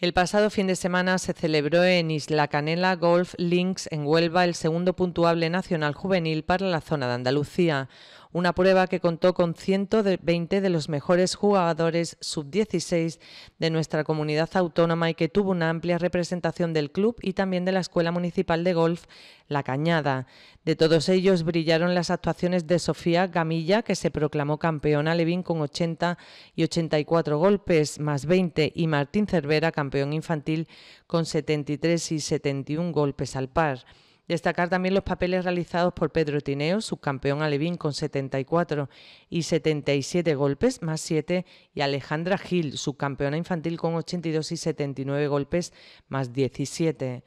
El pasado fin de semana se celebró en Isla Canela Golf Links en Huelva el segundo puntuable nacional juvenil para la zona de Andalucía, una prueba que contó con 120 de los mejores jugadores sub-16 de nuestra comunidad autónoma y que tuvo una amplia representación del club y también de la Escuela Municipal de Golf La Cañada. De todos ellos brillaron las actuaciones de Sofía Gamilla, que se proclamó campeona Levin con 80 y 84 golpes, más 20, y Martín Cervera, campeón infantil, con 73 y 71 golpes al par. Destacar también los papeles realizados por Pedro Tineo, subcampeón alevín con 74 y 77 golpes, más 7, y Alejandra Gil, subcampeona infantil con 82 y 79 golpes, más 17.